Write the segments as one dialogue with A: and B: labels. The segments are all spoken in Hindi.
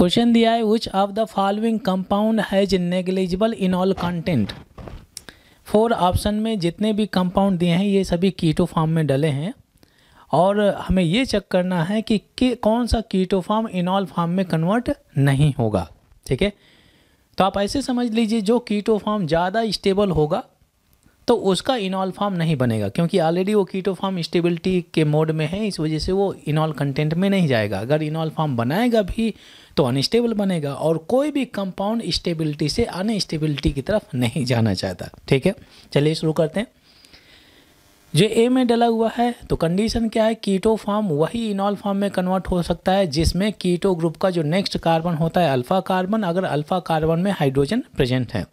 A: क्वेश्चन दिया है which of the following compound has negligible enol content four option में जितने भी कंपाउंड दिए हैं ये सभी कीटो फॉर्म में डले हैं और हमें ये चेक करना है कि, कौन सा कीटो फॉर्म इनॉल फॉर्म में कन्वर्ट नहीं होगा ठीक है तो आप ऐसे समझ लीजिए जो कीटो फॉर्म ज़्यादा स्टेबल होगा तो उसका इनऑल फॉर्म नहीं बनेगा क्योंकि ऑलरेडी वो कीटो फॉर्म स्टेबिलिटी के मोड में है इस वजह से वो इनऑल कंटेंट में नहीं जाएगा अगर इनऑल फॉर्म बनाएगा भी तो अनस्टेबल बनेगा और कोई भी कंपाउंड स्टेबिलिटी से अनस्टेबिलिटी की तरफ नहीं जाना चाहता ठीक है चलिए शुरू करते हैं जो ए में डला हुआ है तो कंडीशन क्या है कीटो फॉर्म वही इनॉल फॉर्म में कन्वर्ट हो सकता है जिसमें कीटो ग्रुप का जो नेक्स्ट कार्बन होता है अल्फ़ा कार्बन अगर अल्फ़ा कार्बन में हाइड्रोजन प्रेजेंट है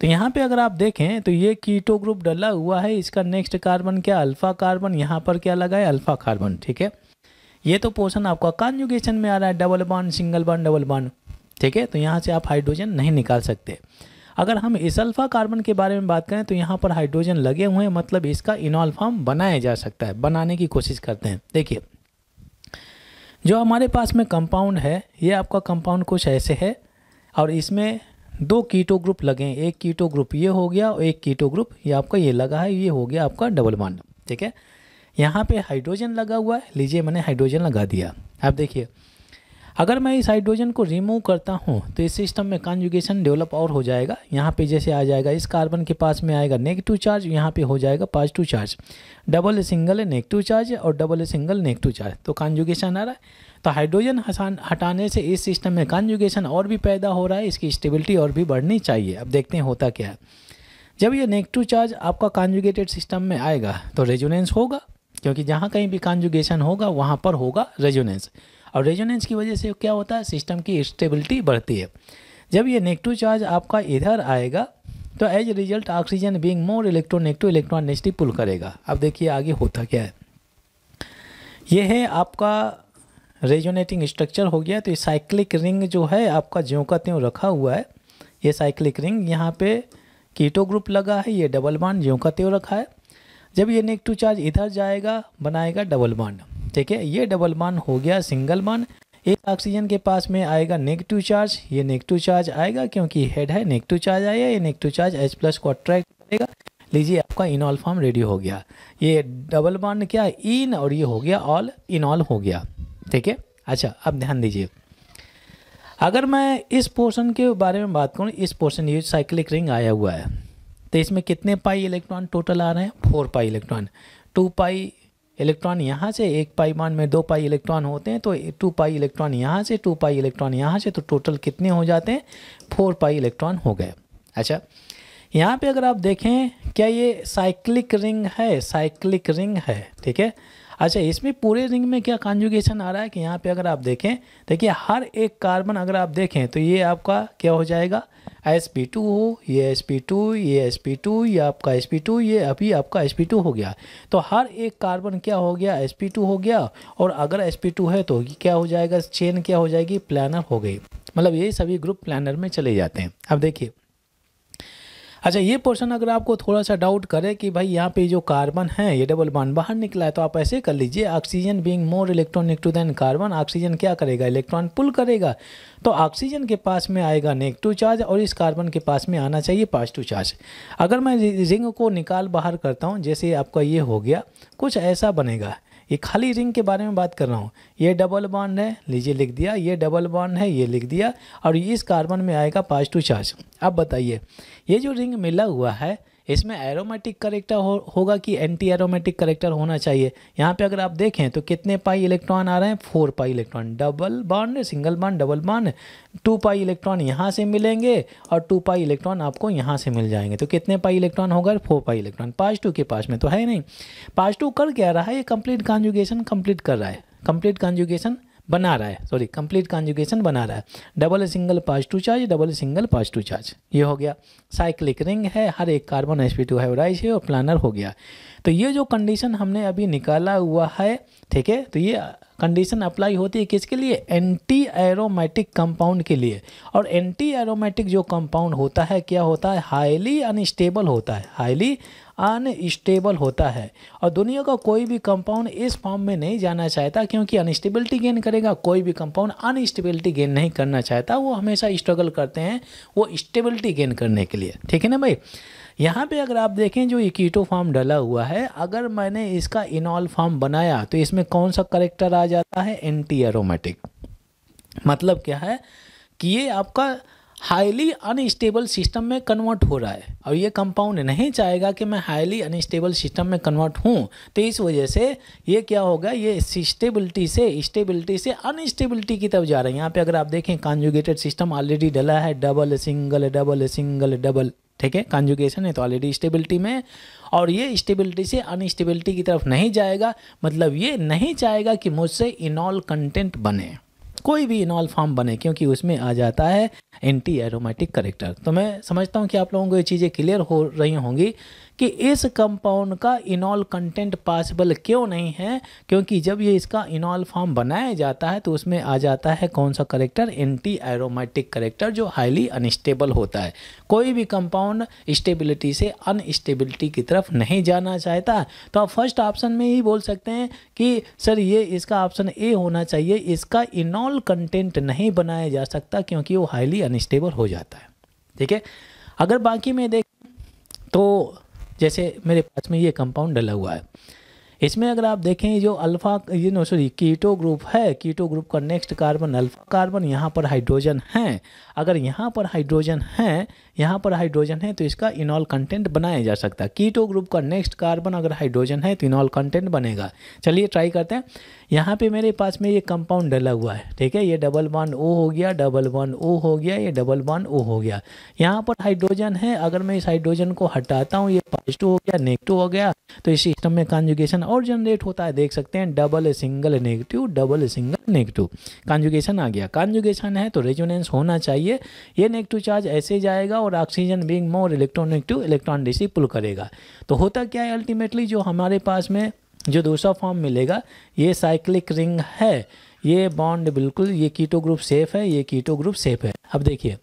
A: तो यहाँ पे अगर आप देखें तो ये कीटो ग्रुप डला हुआ है इसका नेक्स्ट कार्बन क्या अल्फ़ा कार्बन यहाँ पर क्या लगा है अल्फ़ा कार्बन ठीक है ये तो पोर्सन आपका कॉन्जुगेशन में आ रहा है double bond single bond double bond ठीक है तो यहाँ से आप हाइड्रोजन नहीं निकाल सकते अगर हम इसल्फा कार्बन के बारे में बात करें तो यहाँ पर हाइड्रोजन लगे हुए हैं मतलब इसका इनॉल फॉर्म बनाया जा सकता है बनाने की कोशिश करते हैं देखिए जो हमारे पास में कंपाउंड है ये आपका कंपाउंड कुछ ऐसे है और इसमें दो कीटो ग्रुप लगे हैं एक कीटो ग्रुप ये हो गया और एक कीटो ग्रुप ये आपका ये लगा है ये हो गया आपका डबल बॉन्ड ठीक है यहाँ पे हाइड्रोजन लगा हुआ है लीजिए मैंने हाइड्रोजन लगा दिया आप देखिए अगर मैं इस हाइड्रोजन को रिमूव करता हूँ तो इस सिस्टम में कॉन्जुगेशन डेवलप और हो जाएगा यहाँ पे जैसे आ जाएगा इस कार्बन के पास में आएगा नेगेटिव चार्ज यहाँ पे हो जाएगा पॉजिटिव चार्ज डबल ए सिंगल है नेगेटिव चार्ज और डबल ए सिंगल नेगेटिव चार्ज तो कॉन्जुगेशन आ रहा है तो हाइड्रोजन हटाने से इस सिस्टम में कॉन्जुगेशन और भी पैदा हो रहा है इसकी स्टेबिलिटी और भी बढ़नी चाहिए अब देखते हैं होता क्या है जब ये नेगेटिव चार्ज आपका कॉन्जुगेटेड सिस्टम में आएगा तो रेजोनेंस होगा क्योंकि जहाँ कहीं भी कॉन्जुगेशन होगा वहाँ पर होगा रेजोनेंस और रेजोनेंस की वजह से क्या होता है सिस्टम की स्टेबिलिटी बढ़ती है जब ये नेगेटिव चार्ज आपका इधर आएगा तो as result oxygen being more electronegative electron negative pull करेगा अब देखिए आगे होता क्या है ये है आपका रेजोनेटिंग स्ट्रक्चर हो गया तो ये साइक्लिक रिंग जो है आपका ज्यों का त्यों रखा हुआ है ये साइक्लिक रिंग यहाँ पे कीटो ग्रुप लगा है ये डबल बांड ज्यों का त्यों रखा है जब ये नेगेटिव चार्ज इधर जाएगा बनाएगा डबल बॉन्ड ठीक है ये डबल बॉन्ड हो गया सिंगल बॉन्ड एक ऑक्सीजन के पास में आएगा नेगेटिव चार्ज ये नेगेटिव चार्ज आएगा क्योंकि हेड है नेगेटिव चार्ज आया ये नेगेटिव चार्ज एच प्लस को अट्रैक्ट करेगा लीजिए आपका इनऑल फॉर्म रेडी हो गया ये डबल बॉन्ड क्या इन और ये हो गया ऑल इनऑल हो गया ठीक है अच्छा अब ध्यान दीजिए अगर मैं इस पोर्शन के बारे में बात करूँ इस पोर्शन ये साइक्लिक रिंग आया हुआ है तो इसमें कितने पाई इलेक्ट्रॉन टोटल आ रहे हैं four pi electron two pi electron यहाँ से एक पाई मान में दो पाई इलेक्ट्रॉन होते हैं तो टू पाई इलेक्ट्रॉन यहाँ से टू पाई इलेक्ट्रॉन यहाँ से तो टोटल कितने हो जाते हैं फोर पाई इलेक्ट्रॉन हो गए अच्छा यहाँ पे अगर आप देखें क्या ये साइक्लिक रिंग है साइक्लिक रिंग है ठीक है अच्छा इसमें पूरे रिंग में क्या कॉन्जुगेशन आ रहा है कि यहाँ पे अगर आप देखें देखिए हर एक कार्बन अगर आप देखें तो ये आपका क्या हो जाएगा एस पी टू हो ये एस पी टू ये एस पी टू ये आपका एस पी टू ये अभी आपका एस पी टू हो गया तो हर एक कार्बन क्या हो गया एस पी टू हो गया और अगर एस पी टू है तो क्या हो जाएगा चेन क्या हो जाएगी प्लानर हो गई मतलब ये सभी ग्रुप प्लानर में चले जाते हैं अब देखिए अच्छा ये पोर्शन अगर आपको थोड़ा सा डाउट करे कि भाई यहाँ पे जो कार्बन है ये डबल बॉन्ड बाहर निकला है तो आप ऐसे कर लीजिए oxygen being more electronic to than carbon oxygen क्या करेगा इलेक्ट्रॉन पुल करेगा तो ऑक्सीजन के पास में आएगा नेगेटिव चार्ज और इस कार्बन के पास में आना चाहिए पॉजिटिव चार्ज अगर मैं रिंग को निकाल बाहर करता हूँ जैसे आपका ये हो गया कुछ ऐसा बनेगा ये खाली रिंग के बारे में बात कर रहा हूँ ये डबल बॉन्ड है लीजिए लिख दिया ये डबल बॉन्ड है ये लिख दिया और इस कार्बन में आएगा पॉजिटिव चार्ज अब बताइए ये जो रिंग मिला हुआ है इसमें एरोमेटिक करेक्टर हो, होगा कि एंटी एरोमेटिक करेक्टर होना चाहिए यहाँ पे अगर आप देखें तो कितने पाई इलेक्ट्रॉन आ रहे हैं four pi electron double bond single bond double bond two pi electron यहाँ से मिलेंगे और टू पाई इलेक्ट्रॉन आपको यहाँ से मिल जाएंगे तो कितने पाई इलेक्ट्रॉन होगा फोर पाई इलेक्ट्रॉन पाँच टू के पास में तो है नहीं पाँच टू कर क्या रहा है ये कंप्लीट कॉन्जुगेशन कंप्लीट कर रहा है कंप्लीट कॉन्जुगेशन बना रहा है सॉरी कंप्लीट कॉन्जुगेशन बना रहा है double single two charge double single two charge ये हो गया साइक्लिक रिंग है हर एक कार्बन एस पी टू है और प्लानर हो गया तो ये जो कंडीशन हमने अभी निकाला हुआ है ठीक है तो ये कंडीशन अप्लाई होती है किसके लिए एंटी एरोमेटिक कंपाउंड के लिए और एंटी एरोमेटिक जो कंपाउंड होता है क्या होता है हाईली अनस्टेबल होता है हाईली अनस्टेबल होता है और दुनिया का कोई भी कंपाउंड इस फॉर्म में नहीं जाना चाहता क्योंकि अनस्टेबिलिटी गेन करेगा कोई भी कंपाउंड अनस्टेबिलिटी गेन नहीं करना चाहता वो हमेशा स्ट्रगल करते हैं वो स्टेबिलिटी गेन करने के लिए ठीक है ना भाई यहाँ पे अगर आप देखें जो इकीटो फार्म डला हुआ है अगर मैंने इसका इनॉल फार्म बनाया तो इसमें कौन सा करेक्टर आ जाता है एंटी एरोमेटिक मतलब क्या है कि ये आपका हाईली अनस्टेबल सिस्टम में कन्वर्ट हो रहा है और ये कंपाउंड नहीं चाहेगा कि मैं हाईली अनस्टेबल सिस्टम में कन्वर्ट हूँ तो इस वजह से ये क्या होगा ये स्टेबिलिटी से स्टेबिलिटी से अनस्टेबिलिटी की तरफ जा रहा है यहाँ पे अगर आप देखें कॉन्जुगेटेड सिस्टम ऑलरेडी डला है double single double single double ठीक है कॉन्जुगेशन है तो ऑलरेडी स्टेबिलिटी में और ये स्टेबिलिटी से अनस्टेबिलिटी की तरफ नहीं जाएगा मतलब ये नहीं चाहेगा कि मुझसे इनऑल कंटेंट बने कोई भी इनॉल फॉर्म बने क्योंकि उसमें आ जाता है एंटी एरोमेटिक करेक्टर तो मैं समझता हूँ कि आप लोगों को ये चीज़ें क्लियर हो रही होंगी कि इस कंपाउंड का इनॉल कंटेंट पॉसिबल क्यों नहीं है क्योंकि जब ये इसका इनॉल फॉर्म बनाया जाता है तो उसमें आ जाता है कौन सा करेक्टर एंटी एरोमेटिक करेक्टर जो हाईली अनस्टेबल होता है कोई भी कंपाउंड स्टेबिलिटी से अनस्टेबिलिटी की तरफ नहीं जाना चाहता तो आप फर्स्ट ऑप्शन में ही बोल सकते हैं कि सर ये इसका ऑप्शन ए होना चाहिए इसका इनॉल कंटेंट नहीं बनाया जा सकता क्योंकि वो हाईली अनस्टेबल हो जाता है ठीक है अगर बाकी में देख तो जैसे मेरे पास में ये कंपाउंड डला हुआ है इसमें अगर आप देखें जो अल्फ़ा ये नो सॉरी कीटो ग्रुप है कीटो ग्रुप का नेक्स्ट कार्बन अल्फा कार्बन यहाँ पर हाइड्रोजन है अगर यहाँ पर हाइड्रोजन है यहाँ पर हाइड्रोजन है तो इसका इनॉल कंटेंट बनाया जा सकता है कीटो ग्रुप का नेक्स्ट कार्बन अगर हाइड्रोजन है तो इनॉल कंटेंट बनेगा चलिए ट्राई करते हैं यहाँ पे मेरे पास में ये कंपाउंड डला हुआ है ठीक है ये डबल वन ओ हो गया डबल वन ओ हो गया ये डबल वन ओ हो गया यहाँ पर हाइड्रोजन है अगर मैं इस हाइड्रोजन को हटाता हूँ ये पॉजिटिव हो गया नेगेटिव हो गया तो इस सिस्टम में कॉन्जुगेशन और जनरेट होता है देख सकते हैं double single negative double single negative conjugation आ गया कॉन्जुगेशन है तो रेजोनेंस होना चाहिए ये नेगेटिव चार्ज ऐसे जाएगा और oxygen being more electronegative electron डिसी पुल करेगा तो होता क्या है अल्टीमेटली जो हमारे पास में जो दूसरा फॉर्म मिलेगा ये साइक्लिक रिंग है ये बॉन्ड बिल्कुल ये कीटो ग्रुप सेफ है ये कीटो ग्रुप सेफ है अब देखिए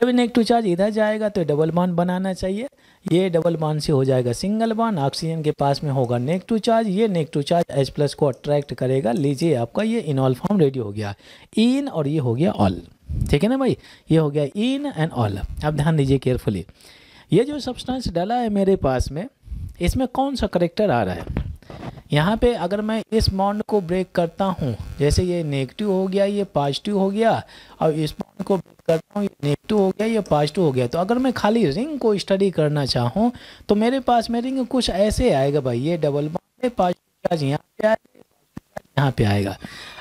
A: जब नेगेटिव चार्ज इधर जाएगा तो डबल बॉन्ड बनाना चाहिए ये डबल बॉन्ड से हो जाएगा सिंगल बॉन्ड ऑक्सीजन के पास में होगा नेक टू चार्ज ये neck to charge H plus को अट्रैक्ट करेगा लीजिए आपका ये इनऑल फॉर्म रेडी हो गया इन और ये हो गया ऑल ठीक है ना भाई ये हो गया इन एंड ऑल आप ध्यान दीजिए केयरफुली ये जो सब्सटेंस डाला है मेरे पास में इसमें कौन सा करेक्टर आ रहा है यहाँ पे अगर मैं इस बॉन्ड को ब्रेक करता हूँ जैसे ये नेगेटिव हो गया ये पॉजिटिव हो गया और इस बॉन्ड को ब्रेक करता हूँ ये नेगेटिव हो गया ये पॉजिटिव हो गया तो अगर मैं खाली रिंग को स्टडी करना चाहूँ तो मेरे पास में रिंग कुछ ऐसे आएगा भाई ये डबल बॉन्ड है पॉजिटिव चार्ज यहाँ पे आएगा यहाँ पे आएगा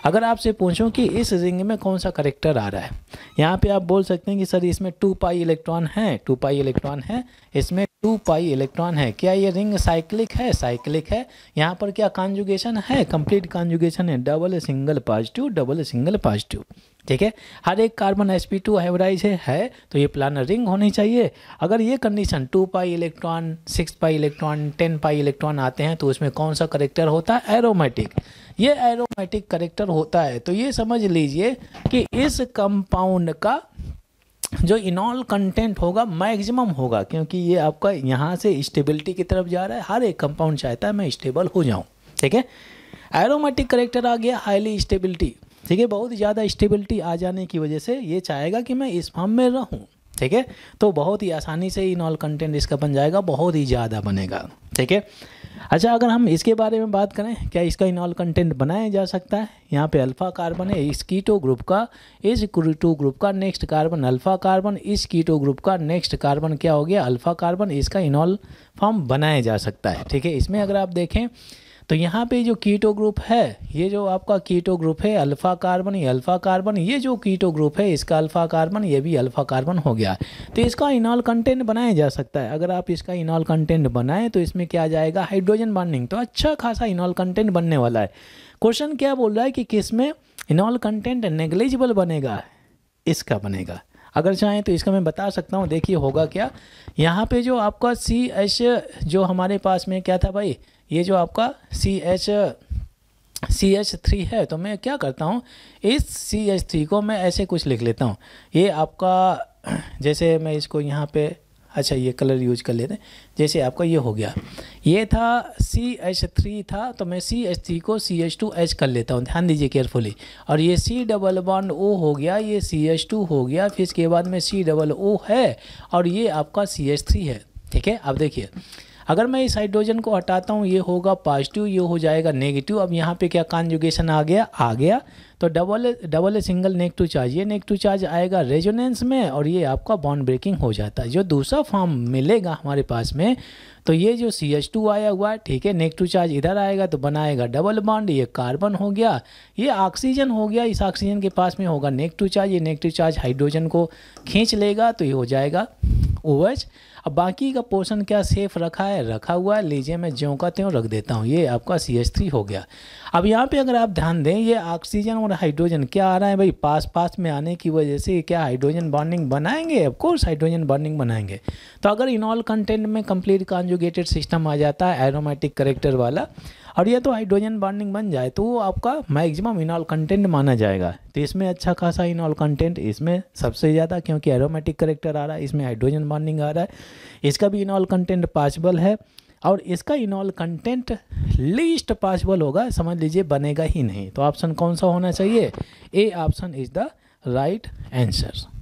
A: अगर आपसे पूछूं कि इस रिंग में कौन सा करेक्टर आ रहा है यहाँ पे आप बोल सकते हैं कि सर इसमें टू पाई इलेक्ट्रॉन है टू पाई इलेक्ट्रॉन है इसमें टू पाई इलेक्ट्रॉन है क्या ये रिंग साइक्लिक है साइक्लिक है यहाँ पर क्या कॉन्जुगेशन है कंप्लीट कॉन्जुगेशन है double single positive double single positive ठीक है हर एक carbon S P two hybridise है, है तो ये प्लानर रिंग होनी चाहिए अगर ये condition two pi electron six pi electron ten pi electron आते हैं तो उसमें कौन सा करेक्टर होता है एरोमेटिक ये एरोमेटिक करेक्टर होता है तो ये समझ लीजिए कि इस कंपाउंड का जो इनऑल कंटेंट होगा मैक्सिमम होगा क्योंकि ये आपका यहाँ से स्टेबिलिटी की तरफ जा रहा है हर एक कंपाउंड चाहता है मैं स्टेबल हो जाऊँ ठीक है एरोमेटिक करेक्टर आ गया हाईली स्टेबिलिटी ठीक है बहुत ज़्यादा स्टेबिलिटी आ जाने की वजह से ये चाहेगा कि मैं इस फॉर्म में रहूँ ठीक है तो बहुत ही आसानी से इनऑल कंटेंट इसका बन जाएगा बहुत ही ज़्यादा बनेगा ठीक है अच्छा अगर हम इसके बारे में बात करें क्या इसका इनऑल कंटेंट बनाया जा सकता है यहाँ पे अल्फ़ा कार्बन है इस कीटो ग्रुप का इस कीटो ग्रुप का नेक्स्ट कार्बन अल्फ़ा कार्बन इस कीटो ग्रुप का नेक्स्ट कार्बन क्या हो गया अल्फ़ा कार्बन इसका इनऑल फॉर्म बनाया जा सकता है ठीक है इसमें अगर आप देखें तो यहाँ पे जो कीटो ग्रुप है ये जो आपका कीटो ग्रुप है अल्फ़ा कार्बन ये अल्फ़ा कार्बन ये जो कीटो ग्रुप है इसका अल्फ़ा कार्बन ये भी अल्फ़ा कार्बन हो गया तो इसका इनॉल कंटेंट बनाया जा सकता है अगर आप इसका इनॉल कंटेंट बनाएं तो इसमें क्या जाएगा हाइड्रोजन बॉन्डिंग तो अच्छा खासा इनॉल कंटेंट बनने वाला है क्वेश्चन क्या बोल रहा है कि किस में इनॉल कंटेंट नेग्लिजिबल बनेगा इसका बनेगा अगर चाहें तो इसका मैं बता सकता हूँ देखिए होगा क्या यहाँ पे जो आपका सी एच जो हमारे पास में क्या था भाई ये जो आपका C H C H three है तो मैं क्या करता हूँ इस सी एच थ्री को मैं ऐसे कुछ लिख लेता हूँ ये आपका जैसे मैं इसको यहाँ पे अच्छा ये कलर यूज कर लेते हैं जैसे आपका ये हो गया ये था सी एच थ्री था तो मैं सी एच थ्री को सी एच टू एच कर लेता हूँ ध्यान दीजिए केयरफुली और ये सी डबल बॉन्ड ओ हो गया ये सी एच टू हो गया फिर इसके बाद में सी डबल ओ है और ये आपका सी एच थ्री है ठीक है आप देखिए अगर मैं इस हाइड्रोजन को हटाता हूँ ये होगा पॉजिटिव ये हो जाएगा नेगेटिव अब यहाँ पे क्या कॉन्जुगेशन आ गया आ गया तो double double A single neck to charge ये नेक टू चार्ज आएगा रेजोनेंस में और ये आपका बॉन्ड ब्रेकिंग हो जाता है जो दूसरा फॉर्म मिलेगा हमारे पास में तो ये जो सी एच टू आया हुआ है ठीक है नेक टू चार्ज इधर आएगा तो बनाएगा डबल बॉन्ड ये कार्बन हो गया ये ऑक्सीजन हो गया इस ऑक्सीजन के पास में होगा नेक टू चार्ज ये नेक टू चार्ज हाइड्रोजन को खींच लेगा तो ये हो जाएगा ओ एच अब बाकी का पोर्शन क्या सेफ रखा है रखा हुआ है लीजिए मैं ज्यों का त्यों रख देता हूँ ये आपका सी एच थ्री हो गया अब यहाँ पे अगर आप ध्यान दें ये ऑक्सीजन और में हाइड्रोजन क्या आ रहा है भाई पास पास में आने की वजह से क्या हाइड्रोजन बॉन्डिंग बनाएंगे ऑफकोर्स हाइड्रोजन बॉन्डिंग बनाएंगे तो अगर इनऑल कंटेंट में कंप्लीट कॉन्जुगेटेड सिस्टम आ जाता है एरोमेटिक करेक्टर वाला और यह तो हाइड्रोजन बॉन्डिंग बन जाए तो वो आपका मैक्सिमम इनऑल कंटेंट माना जाएगा तो इसमें अच्छा खासा इनऑल कंटेंट इसमें सबसे ज़्यादा क्योंकि एरोमेटिक करेक्टर आ रहा है इसमें हाइड्रोजन बॉन्डिंग आ रहा है इसका भी इनऑल कंटेंट पॉसिबल है और इसका इनॉल कंटेंट लीस्ट पॉसिबल होगा समझ लीजिए बनेगा ही नहीं तो ऑप्शन कौन सा होना चाहिए A option is the right answer